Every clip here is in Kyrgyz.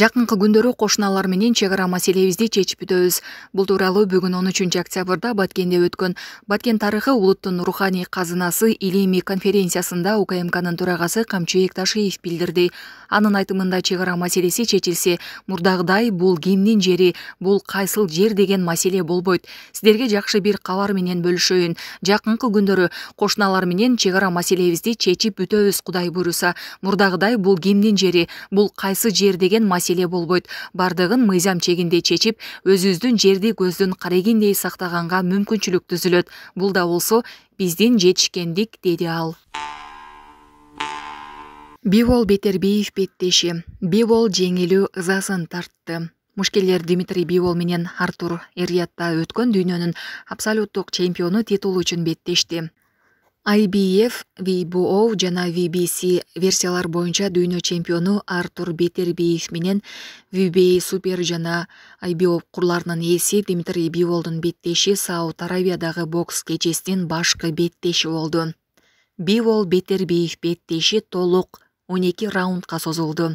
жакынкы күндөрү кошуналар менен чек ара маселебизди чечип бүтөбүз бул тууралуу бүгүн он үчүнчү октябрда баткенде өткөн баткен тарыхы улуттун руханий казынасы илимий конференциясында укмкнын төрагасы камчыбек ташиев билдирди анын айтымында чек ара маселеси чечилсе мурдагыдай бул кимдин жери бул кайсыл жер деген маселе болбойт сиздерге жакшы бир кабар менен бөлүшөйүн жакынкы күндөрү кошуналар менен чек ара маселебизди чечип бүтөбүз кудай буюрса мурдагыдай бул кимдин жери бул кайсы жер деген маселе болбойт бардыгын мыйзам чегинде чечип өзүбүздүн жерди көздүн карегиндей сактаганга мүмкүнчүлүк түзүлөт бул да болсо биздин жетишкендик деди ал бибол бетербиев беттеши бибол жеңилүү ызасын тартты мушкерлер дмитрий бибол менен артур эрьятта өткөн дүйнөнүн абсолюттук чемпиону титулу үчүн беттешти ibf vbo жана vbc версиялар боюнча дүйнө чемпиону артур бетербиев менен вибии супер жана ibo курларынын ээси дмитрий биволдун беттеши сауд арабиядагы бокс кечесинин башкы беттеши болду бивол бетербиев беттеши толук он эки раундка созулду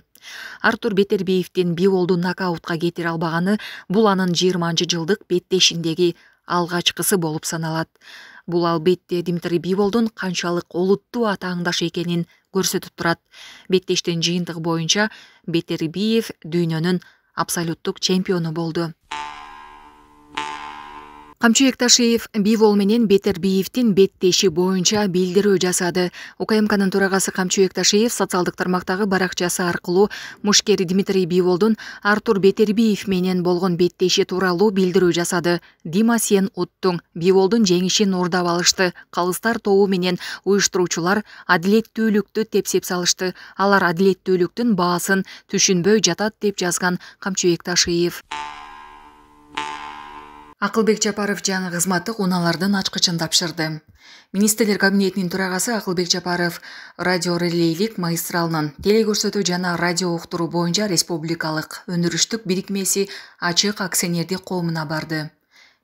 артур бетербиевдин биволду нокаутка кетире албаганы бул анын жыйырманчы жылдык беттешиндеги алгачкысы болуп саналат бул албетте дмитрий биволдун канчалык олуттуу атаандаш экенин көрсөтүп турат беттештин жыйынтыгы боюнча бетербиев дүйнөнүн абсолюттук чемпиону болду камчыбек ташиев бивол менен бетербиевтин беттеши боюнча билдирүү жасады укмкнын төрагасы камчыбек ташиев социалдык тармактагы баракчасы аркылуу мушкер дмитрий биволдун артур бетербиев менен болгон беттеши тууралуу билдирүү жасады дима сен уттуң биволдун жеңишин уурдап алышты калыстар тобу менен уюштуруучулар адилеттүүлүктү тепсеп салышты алар адилеттүүлүктүн баасын түшүнбөй жатат деп жазган камчыбек ташиев акылбек жапаров жаңы кызматтык унаалардын ачкычын тапшырды министрлер кабинетинин төрагасы акылбек жапаров радио релейлик магистралынын телекөрсөтүү жана радио уктуруу боюнча республикалык өндүрүштүк бирикмеси ачык акционердик коомуна барды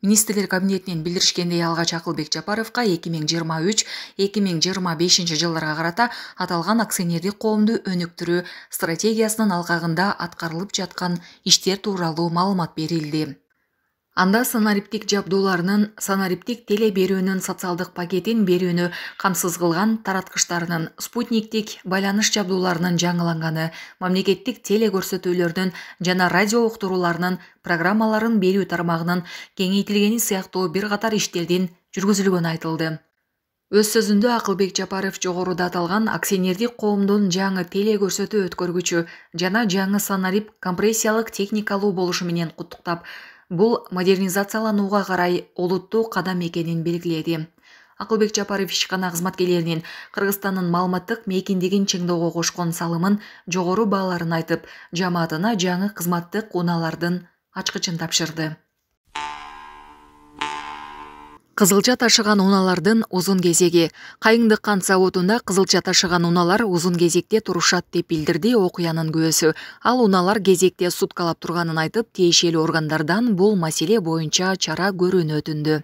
министрлер кабинетинен билдиришкендей алгач акылбек жапаровго эки миң жыйырма үч эки миң жыйырма бешинчи жылдарга карата аталган акционердик коомду өнүктүрүү стратегиясынын алкагында аткарылып жаткан иштер тууралуу маалымат берилди анда санариптик жабдууларынын санариптик теле берүүнүн социалдык пакетин берүүнү камсыз кылган тараткычтарынын спутниктик байланыш жабдууларынын жаңыланганы мамлекеттик теле көрсөтүүлөрдүн жана радио уктурууларынын программаларын берүү тармагынын кеңейтилгени сыяктуу бир катар иштердин жүргүзүлгөнү айтылды өз сөзүндө акылбек жапаров жогоруда аталган акционердик коомдун жаңы теле көрсөтүү өткөргүчү жана жаңы санарип компрессиялык техникалуу болушу менен куттуктап бул модернизацияланууга карай олуттуу кадам экенин белгиледи акылбек жапаров ишкана кызматкерлеринин кыргызстандын маалыматтык мейкиндигин чыңдоого кошкон салымын жогору бааларын айтып жамаатына жаңы кызматтык унаалардын ачкычын тапшырды кызылча ташыган унаалардын узун кезеги кайыңдык кант заводунда кызылча ташыган унаалар узун кезекте турушат деп билдирди окуянын күбөсү ал унаалар кезекте суткалап турганын айтып тиешелүү органдардан бул маселе боюнча чара көрүүнү өтүндү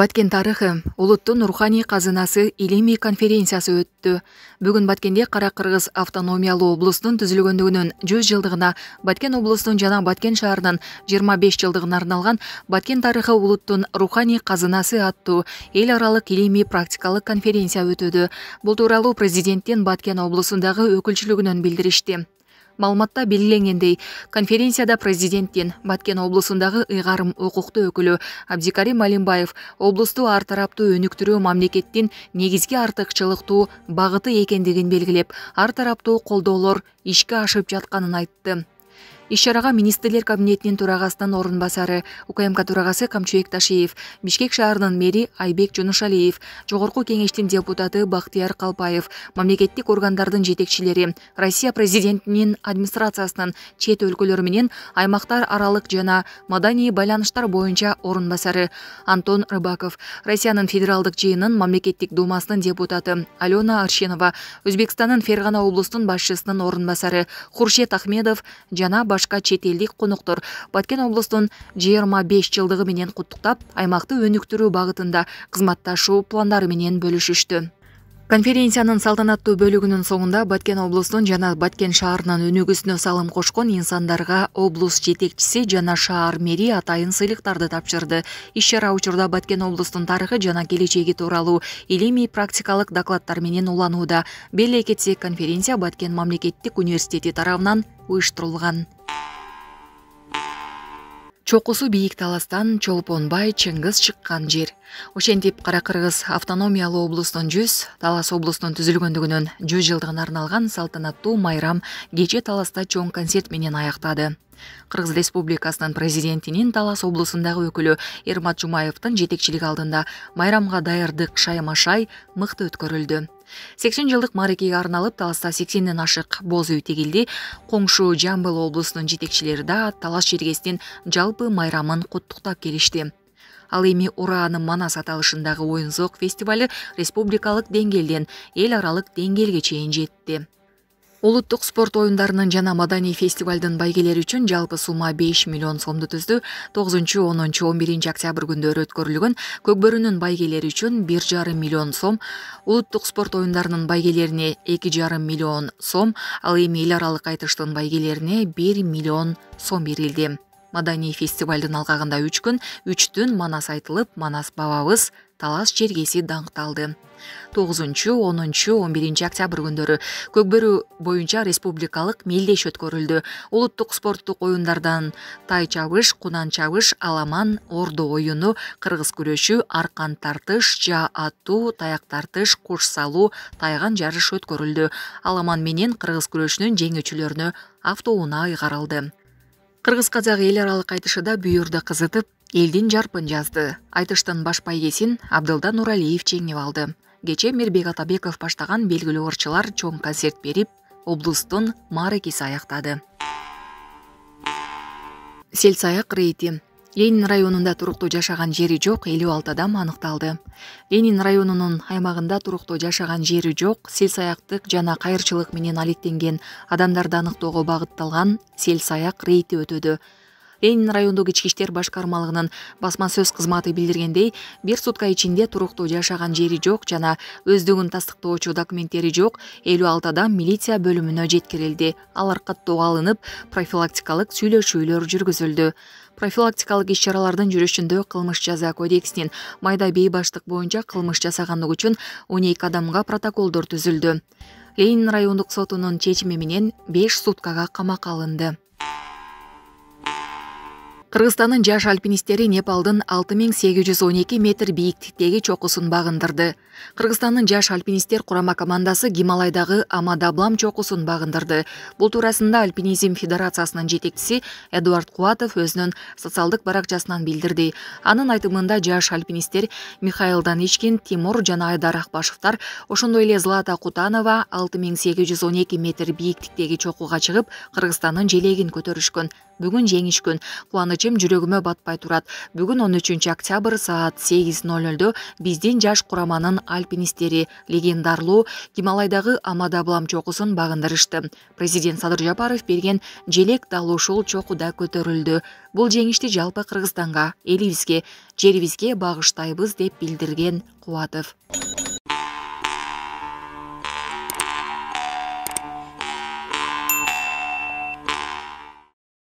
баткен тарыхы улуттун Рухани казынасы илимий конференциясы өтті. Бүгін баткенде кара кыргыз автономиялуу облустун түзүлгөндүгүнүн жылдығына, жылдыгына баткен облусунун жана баткен шаарынын 25 жылдығына жылдыгына баткен тарыхы улуттун Рухани қазынасы аттуу эл аралык илимий практикалық конференция өтүүдө Бұл тууралуу президенттин баткен облусундагы өкүлчүлүгүнөн билдиришти маалыматта белгиленгендей конференцияда президенттен баткен облусундагы ыйгарым укукту өкүлү абдикарим алимбаев облусту ар тараптуу өнүктүрүү мамлекеттин негизги артыкчылыктуу багыты экендигин белгилеп ар тараптуу колдоолор ишке ашып жатканын айтты іс министрлер министрлер кабинетинин төрагасынын басары, укмк төрагасы камчыбек ташиев бишкек шаарынын мэри айбек жунушалиев жогорку кеңештин депутаты бақтияр калпаев мамлекеттик органдардын жетекшілері, россия президентінен администрациясынын чет өлкөлөр аймақтар аралық жана маданий байланыштар боюнча басары. антон рыбаков россиянын федералдык жиынын мамлекеттик думасының депутаты алена аршинова өзбекстандын ферғана облусунун башчысынын орун басары хуршет ахмедов жана башка чет элдик коноктор баткен облусунун жыйырма беш жылдыгы менен куттуктап аймакты өнүктүрүү багытында кызматташуу пландары менен бөлүшүштү конференциянын салтанаттуу бөлүгүнүн соңунда баткен облусунун жана баткен шаарынын өнүгүүсүнө салым кошкон инсандарга облус жетекчиси жана шаар мэри атайын сыйлыктарды тапшырды иш чара учурда баткен облысының тарыхы жана келечеги тууралуу илимий практикалык докладдар менен уланууда беле кетсек конференция баткен мамлекеттик университети тарабынан уюштурулган чокусу бийик таластан чолпонбай чыңгыз чыккан жер ошентип кара кыргыз автономиялуу облусунун жүз талас облусунун түзүлгөндүгүнүн жүз жылдыгына арналган салтанаттуу майрам кече таласта чоң концерт менен аяктады кыргыз республикасынын президентинин талас облусундагы өкүлү эрмат жумаевдин жетекчилиги алдында майрамга даярдык шайма шай мыкты өткөрүлдү сексен жылдык мааракеге арналып таласта сексенден ашык боз үй тигилди коңшу жамбыл облусунун жетекчилери да талас жергесинин жалпы майрамын куттуктап келишти ал эми ураанын манас аталышындагы оюн зоок фестивалы республикалык деңгээлден эл аралык деңгээлге чейин жетти улуттук спорт оюндарынын жана маданий фестивалдын байгелери үчүн жалпы сумма беш миллион сомду түздү тогузунчу онунчу он биринчи октябрь күндөрү өткөрүлгөн көк бөрүнүн байгелери үчүн бир жарым миллион сом улуттук спорт оюндарынын байгелерине эки жарым миллион сом ал эми эл аралык айтыштын байгелерине бир миллион сом берилди маданий фестивалдын алкагында үч күн үч түн манас айтылып манас бабабыз талас жергеси даңкталды тогузунчу онунчу он биринчи октябрь күндөрү көк бөрү боюнча республикалык мелдеш өткөрүлдү улуттук спорттук оюндардан тай чабыш кунан чабыш аламан ордо оюну кыргыз күрөшү аркан тартыш жа атуу таяк тартыш куш салуу тайган жарыш өткөрүлдү аламан менен кыргыз күрөшүнүн жеңүүчүлөрүнө автоунаа ыйгарылды кыргыз казак эл аралык айтышыда бүйүрдү кызытып элдин жарпын жазды айтыштын баш байгесин абдылда нуралиев жеңип алды кече мирбек атабеков баштаган белгилүү ырчылар чоң концерт берип облустун мааракеси аяктады сел саяк ленин районунда туруктуу жашаган жери жок элүү алты адам аныкталды ленин районунун аймагында туруктуу жашаган жери жок сел саяктык жана кайырчылык менен алектенген адамдарды аныктоого багытталган сел саяк рейди өтөдү ленин райондук ички иштер башкармалыгынын басма сөз кызматы билдиргендей бир сутка ичинде туруктуу жашаган жери жок жана өздүгүн тастыктоочу документтери жок элүү алты адам милиция бөлүмүнө жеткирилди алар каттоого алынып профилактикалык сүйлөшүүлөр жүргүзүлдү профилактикалык иш чаралардын жүрүшүндө кылмыш жаза кодексинин майда бейбаштык боюнча кылмыш жасагандыгы үчүн он эки адамга протоколдор түзүлдү ленин райондук сотунун чечими менен беш суткага камакка алынды қырғызстанның жаш альпинистері непалдың 6812 метр биіктіктегі чоқысын бағындырды қырғызстанның жаш альпинистер құрама командасы гималайдағы амадаблам чоқысын бағындырды бұл турасында альпинизм федерациясының жетектісі эдуард Куатов өзінің барақ жасынан білдірді. анын айтымында жаш альпинистер михаил даничкин тимур жана айдар акбашевтар ошондой злата кутанова 6812 метр бейіктіктегі чоқуға чыгып кыргызстандын желегин көтөрүшкөн Бүгін жеңіш күн қуанычым жүрегіме батпай турат Бүгін 13. үчүнчү октябрь саат сегиз ноль бізден жаш кураманын альпинисттери легендарлуу гималайдагы Амадаблам чоқысын чокусун багындырышты президент садыр жапаров берген желек дал ушул чокуда көтөрүлдү бул жеңишти жалпы кыргызстанга элибизге жерибизге багыштайбыз деп билдирген кубатов